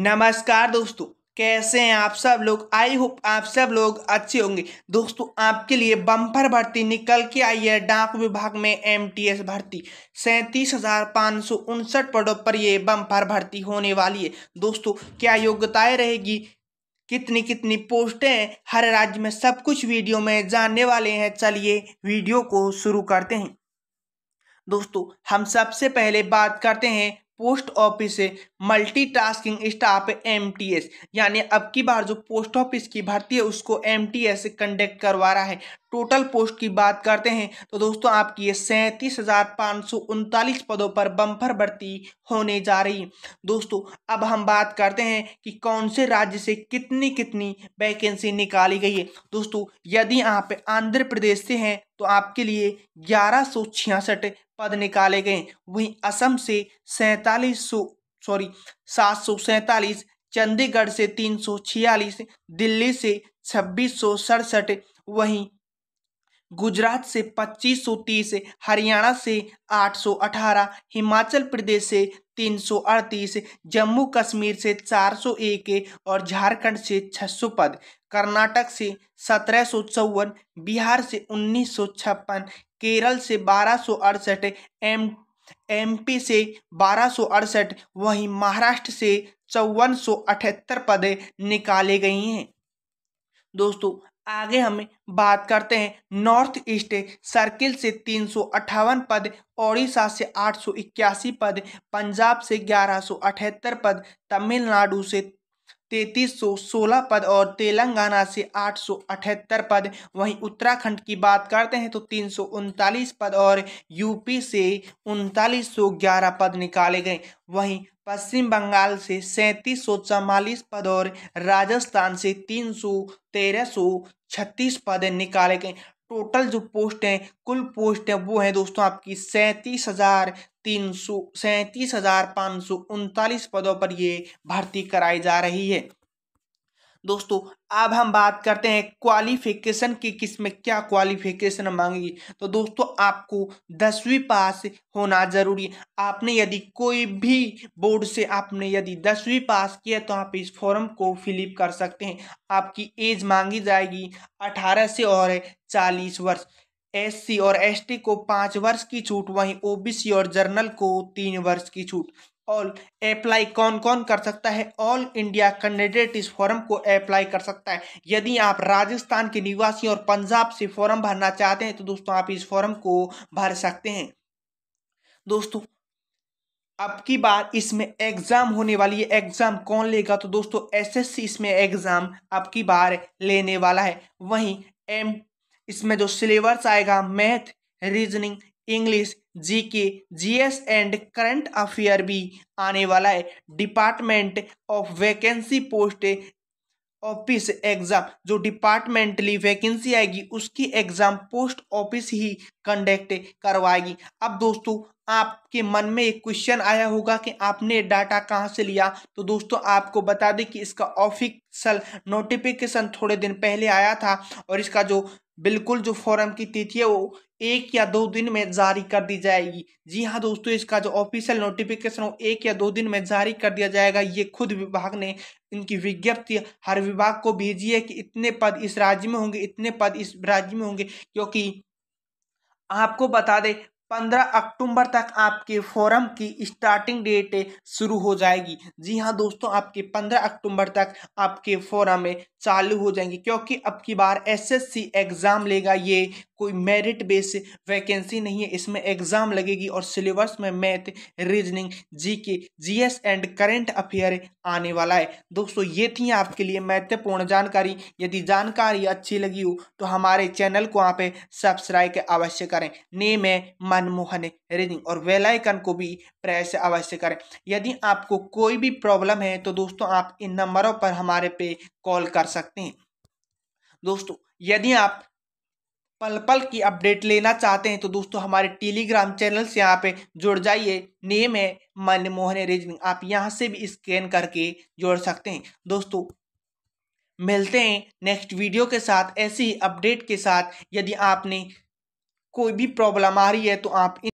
नमस्कार दोस्तों कैसे हैं आप सब लोग आई होप आप सब लोग अच्छे होंगे दोस्तों आपके लिए बम्पर भर्ती निकल के आई है डाक विभाग में एमटीएस भर्ती सैंतीस हजार पाँच सौ उनसठ पदों पर ये बम्पर भर्ती होने वाली है दोस्तों क्या योग्यताएं रहेगी कितनी कितनी पोस्टें हैं हर राज्य में सब कुछ वीडियो में जानने वाले हैं चलिए वीडियो को शुरू करते हैं दोस्तों हम सबसे पहले बात करते हैं post office multitasking staff M T S यानी अब की बार जो पोस्ट ऑफिस की भर्ती है उसको एम टी एस कंडक्ट करवा रहा है टोटल पोस्ट की बात करते हैं तो दोस्तों आपकी ये सैंतीस हजार पाँच सौ उनतालीस पदों पर बम्फर भर्ती होने जा रही दोस्तों अब हम बात करते हैं कि कौन से राज्य से कितनी कितनी वैकेंसी निकाली गई है दोस्तों यदि आप आंध्र प्रदेश से हैं तो आपके लिए ग्यारह सौ छियासठ पद निकाले गए वहीं असम से सैतालीस सौ सॉरी सात सौ सैतालीस चंडीगढ़ से तीन सौ छियालीस दिल्ली से छब्बीस सौ सड़सठ वहीं गुजरात से 2530 हरियाणा से 818 हिमाचल प्रदेश से 338 जम्मू कश्मीर से 401 और झारखंड से 600 पद कर्नाटक से सत्रह बिहार से उन्नीस केरल से बारह सौ अड़सठ एम एमपी से बारह सौ अड़सठ वहीं महाराष्ट्र से चौवन सौ अठहत्तर पद निकाले गई हैं दोस्तों आगे हम बात करते हैं नॉर्थ ईस्ट सर्किल से तीन सौ पद ओडिशा से आठ सौ इक्यासी पद पंजाब से ग्यारह सौ अठहत्तर पद तमिलनाडु से तैतीस सौ सोलह पद और तेलंगाना से आठ सौ अठहत्तर पद वहीं उत्तराखंड की बात करते हैं तो तीन सौ उनतालीस पद और यूपी से उनतालीस सौ ग्यारह पद निकाले गए वहीं पश्चिम बंगाल से सैंतीस सौ पद और राजस्थान से तीन सौ तेरह सौ छत्तीस पद निकाले गए टोटल जो पोस्ट हैं कुल पोस्ट हैं वो हैं दोस्तों आपकी सैंतीस हज़ार तीन सौ सैंतीस हज़ार पाँच सौ उनतालीस पदों पर ये भर्ती कराई जा रही है दोस्तों अब हम बात करते हैं क्वालिफिकेशन की किस में क्या क्वालिफिकेशन मांगी तो दोस्तों आपको दसवीं पास होना जरूरी आपने यदि कोई भी बोर्ड से आपने यदि दसवीं पास किया तो आप इस फॉर्म को फिलिप कर सकते हैं आपकी एज मांगी जाएगी अठारह से और चालीस वर्ष एससी और एसटी को पाँच वर्ष की छूट वहीं ओबीसी और जर्नल को तीन वर्ष की छूट ऑल अप्लाई कौन कौन कर सकता है ऑल इंडिया कैंडिडेट इस फॉर्म को अप्लाई कर सकता है यदि आप राजस्थान के निवासी और पंजाब से फॉर्म भरना चाहते हैं तो दोस्तों आप इस फॉर्म को भर सकते हैं दोस्तों अब की बार इसमें एग्जाम होने वाली है एग्जाम कौन लेगा तो दोस्तों एसएससी इसमें एग्जाम अब की बार लेने वाला है वहीं एम इसमें जो सिलेबस आएगा math reasoning English GK GS and current affair भी आने वाला है department of vacancy post office exam जो डिपार्टमेंटली वैकेंसी आएगी उसकी एग्ज़ाम पोस्ट ऑफिस ही कंडक्ट करवाएगी अब दोस्तों आपके मन में एक क्वेश्चन आया होगा कि आपने डाटा कहाँ से लिया तो दोस्तों आपको बता दें कि इसका ऑफिसल नोटिफिकेशन थोड़े दिन पहले आया था और इसका जो बिल्कुल जो फॉरम की तिथि है वो एक या दो दिन में जारी कर दी जाएगी जी हाँ दोस्तों इसका जो ऑफिशियल नोटिफिकेशन हो एक या दो दिन में जारी कर दिया जाएगा ये खुद विभाग ने इनकी विज्ञप्ति हर विभाग को भेजी है कि इतने पद इस राज्य में होंगे इतने पद इस राज्य में होंगे क्योंकि आपको बता दें पंद्रह अक्टूबर तक आपके फॉरम की स्टार्टिंग डेट शुरू हो जाएगी जी हाँ दोस्तों आपके पंद्रह अक्टूबर तक आपके फॉरम चालू हो जाएंगे क्योंकि अब की बार एसएससी एग्ज़ाम लेगा ये कोई मेरिट बेस वैकेंसी नहीं है इसमें एग्ज़ाम लगेगी और सिलेबस में math reasoning GK GS and current affair आने वाला है दोस्तों ये थी आपके लिए महत्वपूर्ण जानकारी यदि जानकारी अच्छी लगी हो तो हमारे चैनल को आप सब्सक्राइब अवश्य करें नेम है मनमोहन रीजनिंग और वेलाइकन को भी प्रेस अवश्य करें यदि आपको कोई भी प्रॉब्लम है तो दोस्तों आप इन नंबरों पर हमारे पे कॉल कर सकते हैं दोस्तों यदि आप पल पल की अपडेट लेना चाहते हैं तो दोस्तों हमारे टेलीग्राम चैनल से यहाँ पे जुड़ जाइए नेम है मनमोहन रीजनिंग आप यहाँ से भी स्कैन करके जोड़ सकते हैं दोस्तों मिलते हैं नेक्स्ट वीडियो के साथ ऐसी ही अपडेट के साथ यदि आपने कोई भी प्रॉब्लम आ रही है तो आप इन...